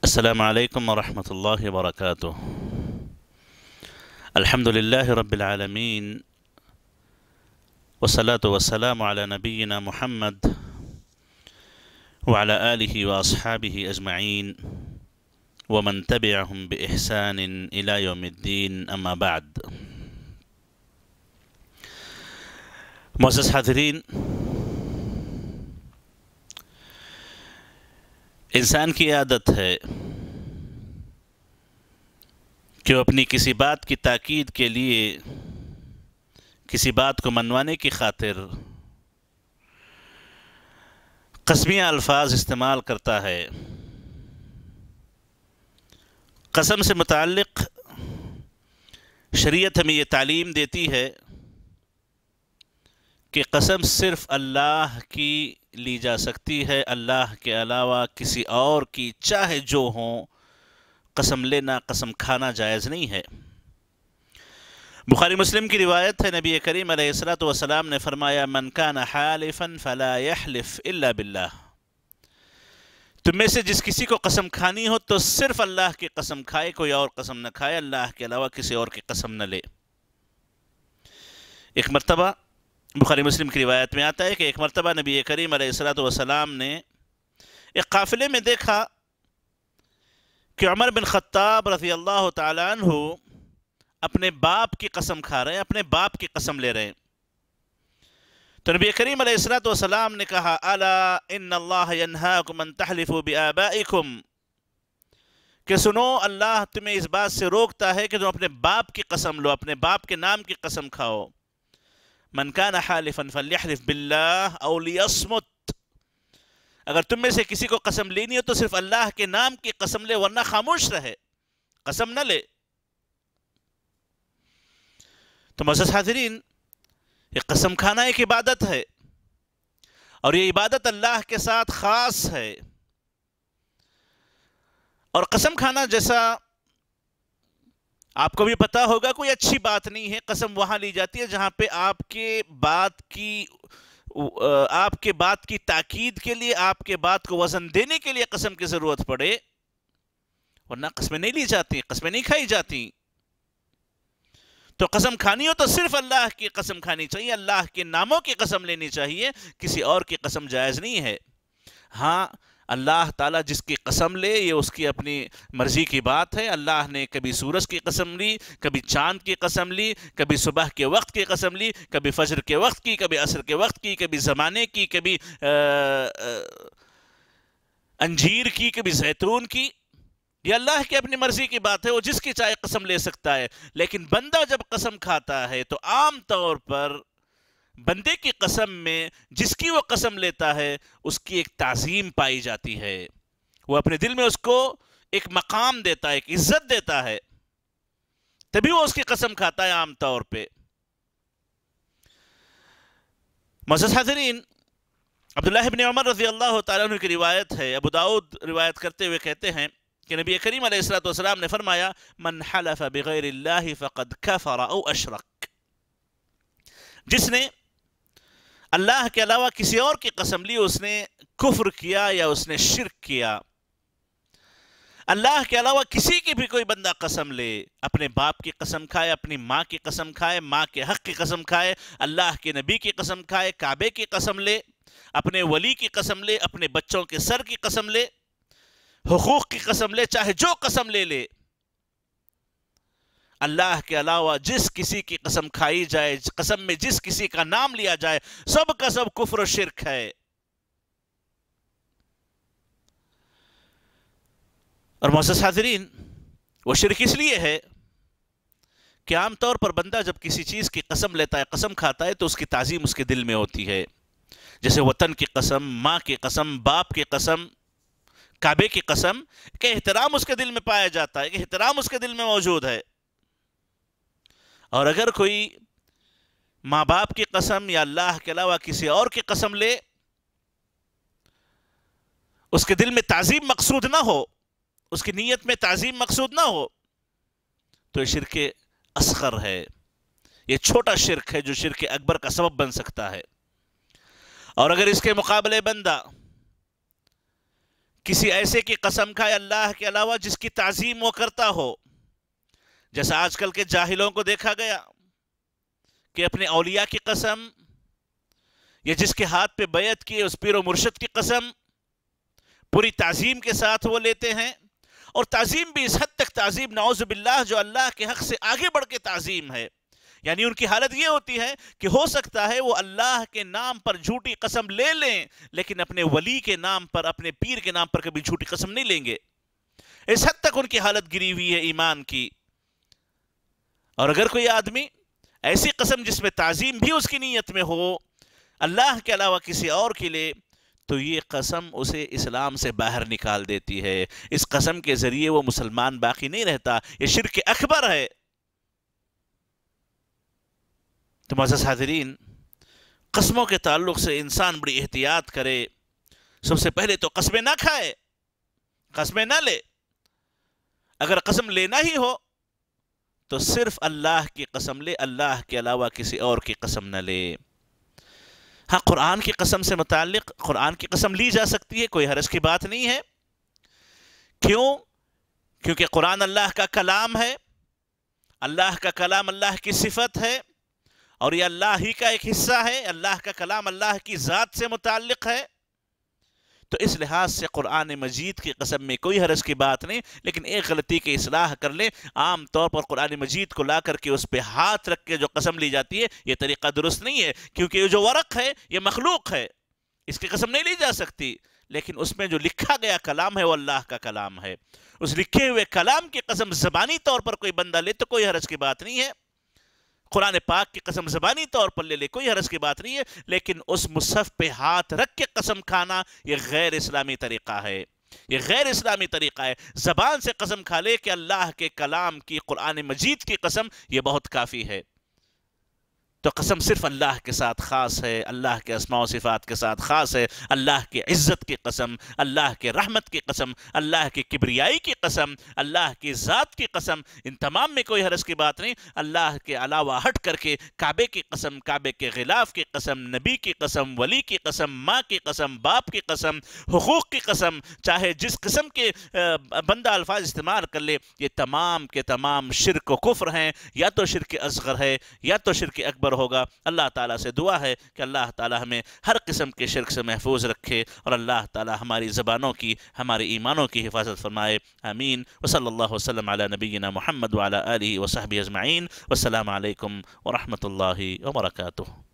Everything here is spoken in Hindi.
السلام عليكم ورحمة الله وبركاته الحمد لله رب العالمين والصلاة والسلام على نبينا محمد وعلى آله وأصحابه أجمعين ومن تبعهم بإحسان إلى يوم الدين أما بعد مؤسس حاضرين इंसान की आदत है कि वो अपनी किसी बात की ताकीद के लिए किसी बात को मनवाने की खातिर कस्मिया अल्फाज इस्तेमाल करता है कसम से मुतक़ शरीयत हमें ये तालीम देती है कि कसम सिर्फ़ अल्लाह की ली जा सकती है अल्लाह के अलावा किसी और की चाहे जो हो कसम लेना कसम खाना जायज़ नहीं है बुखारी मुस्लिम की रिवायत है नबी करीम वसलाम ने फरमाया मनकान हालिफन फ़लाफ़ अल्ला बिल्ला तुम में से जिस किसी को कसम खानी हो तो सिर्फ़ अल्लाह की कसम खाए कोई और कसम न खाए अल्लाह के अलावा किसी और की कसम न ले एक मरतबा बुखारी मुस्लिम की रिवायत में आता है कि एक मरतबा नबी करीम सलाम ने एक काफ़िले में देखा कि उमर बिन ख़त्ताब रफ़ी अल्लाह तु अपने बाप की कसम खा रहे हैं अपने बाप की कसम ले रहे हैं तो नबी करीम सलाम ने कहा अला कि सुनो अल्लाह तुम्हें इस बात से रोकता है कि तुम अपने बाप की कसम लो अपने बाप के नाम की कसम खाओ मन कान हालिफन फलहलिफ बिल्लाह अलियसमत अगर तुम में से किसी को कसम लेनी हो तो सिर्फ अल्लाह के नाम की कसम ले वरना खामोश रहे कसम न ले तो मजस हाजरीन ये कसम खाना एक इबादत है और ये इबादत अल्लाह के साथ ख़ास है और कसम खाना जैसा आपको भी पता होगा कोई अच्छी बात नहीं है कसम वहां ली जाती है जहां पे आपके बात की आपके बात की ताकीद के लिए आपके बात को वजन देने के लिए कसम की जरूरत पड़े वरना कस्में नहीं ली जाती कस्में नहीं खाई जाती तो कसम खानी हो तो सिर्फ अल्लाह की कसम खानी चाहिए अल्लाह के नामों की कसम लेनी चाहिए किसी और की कसम जायज़ नहीं है हाँ अल्लाह ताला जिसकी कसम ले ये उसकी अपनी मर्ज़ी की बात है अल्लाह ने कभी सूरज की कसम ली कभी चांद की कसम ली कभी सुबह के वक्त की कसम ली कभी फजर के वक्त की कभी असर के वक्त की कभी ज़माने की कभी आ, अंजीर की कभी जैतून की ये अल्लाह की अपनी मर्जी की बात है वो जिसकी चाहे कसम ले सकता है लेकिन बंदा जब कसम खाता है तो आम तौर पर बंदे की कसम में जिसकी वो कसम लेता है उसकी एक तज़ीम पाई जाती है वो अपने दिल में उसको एक मकाम देता है एक इज्जत देता है तभी वो उसकी कसम खाता है आमतौर पर मजद अब्दुल्लाबन अब्दुल्लाबिन उमर रजी अल्लाह तु की रिवायत है अबू दाऊद रिवायत करते हुए कहते हैं कि नबी करीम सलाम ने फरमाया मन हलफ बग़ैर फ़कद कफ़रा अशरक जिसने अल्लाह के अलावा किसी और की कसम ली उसने कुफ्र किया या उसने शिरक किया अल्लाह के अलावा किसी की भी कोई बंदा कसम ले अपने बाप की कसम खाए अपनी माँ की कसम खाए माँ के हक की कसम खाए अल्लाह के नबी की कसम खाए काबे की कसम ले अपने वली की कसम ले अपने बच्चों के सर की कसम ले हकूक़ की कसम ले चाहे जो कसम ले ले अल्लाह के अलावा जिस किसी की कसम खाई जाए कसम में जिस किसी का नाम लिया जाए सब का सब कुफर शिरक है और मोहस हाजरीन वो शिरक इसलिए है कि आमतौर पर बंदा जब किसी चीज़ की कसम लेता है कसम खाता है तो उसकी तज़ीम उसके दिल में होती है जैसे वतन की कसम माँ की कसम बाप की कसम काबे की कसम के एहतराम उसके दिल में पाया जाता है एहतराम उसके दिल में मौजूद है और अगर कोई माँ बाप की कसम या अल्लाह के अलावा किसी और की कसम ले उसके दिल में तज़ीम मकसूद ना हो उसकी नीयत में तज़ीम मकसूद ना हो तो ये शिरक असगर है ये छोटा शिरक है जो शिरक अकबर का सबब बन सकता है और अगर इसके मुकाबले बंदा किसी ऐसे की कसम खाए अल्लाह के अलावा जिसकी तज़ीम वो करता हो जैसा आजकल के जाहिलों को देखा गया कि अपने अलिया की कसम या जिसके हाथ पे बैत किए उस पीर मुर्शद की कसम पूरी तज़ीम के साथ वो लेते हैं और तज़ीम भी इस हद तक तज़ीम नाउज़बिल्ला जो अल्लाह के हक़ से आगे बढ़ के तज़ीम है यानी उनकी हालत ये होती है कि हो सकता है वो अल्लाह के नाम पर झूठी कसम ले लें लेकिन अपने वली के नाम पर अपने पीर के नाम पर कभी झूठी कसम नहीं लेंगे इस हद तक उनकी हालत गिरी हुई है ईमान की और अगर कोई आदमी ऐसी कसम जिसमें तज़ीम भी उसकी नीयत में हो अल्लाह के अलावा किसी और के लिए तो ये कसम उसे इस्लाम से बाहर निकाल देती है इस कसम के ज़रिए वो मुसलमान बाकी नहीं रहता ये शिरक अकबर है तो मज़ा हाजरीन कस्मों के ताल्लुक से इंसान बड़ी एहतियात करे सबसे पहले तो कस्बे ना खाए कस्बे ना ले अगर कसम लेना ही हो तो सिर्फ अल्लाह की कसम ले अल्लाह के अलावा किसी और की कसम न ले हाँ कुरान की कसम से मुतक कुरान की कसम ली जा सकती है कोई हरस की बात नहीं है क्यों क्योंकि कुरान अल्लाह का कलाम है अल्लाह का कलाम अल्लाह की सिफत है और ये अल्लाह ही का एक हिस्सा है अल्लाह का कलाम अल्लाह की ज़ात से मुतक है तो इस लिहाज से कुरान मजीद की कसम में कोई हरस की बात नहीं लेकिन एक गलती की असलाह कर लें आम तौर पर कुरान मजीद को ला करके उस पर हाथ रख के जो कसम ली जाती है ये तरीका दुरुस्त नहीं है क्योंकि ये जो वर्क है ये मखलूक है इसकी कसम नहीं ली जा सकती लेकिन उसमें जो लिखा गया कलाम है वो अल्लाह का कलाम है उस लिखे हुए कलाम की कसम ज़बानी तौर पर कोई बंदा ले तो कोई हरज की बात नहीं है कुरान पाक की कसम ज़बानी तौर पर ले ले कोई हरस की बात नहीं है लेकिन उस मुसफ़ पे हाथ रख के कसम खाना ये गैर इस्लामी तरीक़ा है ये गैर इस्लामी तरीक़ा है ज़बान से कसम खा ले कि अल्लाह के कलाम की कुरान मजीद की कसम यह बहुत काफ़ी है तो कसम सिर्फ अल्लाह के साथ ख़ास है अल्लाह के असमा सिफ़ात के साथ ख़ास है अल्लाह की इज़्ज़त की कसम अल्लाह के रहमत की कसम अल्लाह की किबरियाई की कसम अल्लाह की ज़ात की कसम इन तमाम में कोई हरस की बात नहीं अल्लाह के अलावा हट करके काबे की कसम काबे के ख़िलाफ़ की कसम नबी की कसम वली की कसम माँ की कसम बाप की कसम हकूक़ की कसम चाहे जिस कस्म के बंदा अल्फाज इस्तेमाल कर ले ये तमाम के तमाम शिरक कुफ्र हैं या तो शिरक असगर है या तो शिरक अकबर पर होगा अल्लाह ताला से दुआ है कि अल्लाह ताला हमें हर किस्म के शिरक से महफूज रखे और अल्लाह ताला हमारी ज़बानों की हमारे ईमानों की हिफाजत फरमाए आमीन वसल वसलम नबीना महमद वाली वसाहब अजमाइन वालकम वरहमल वर्का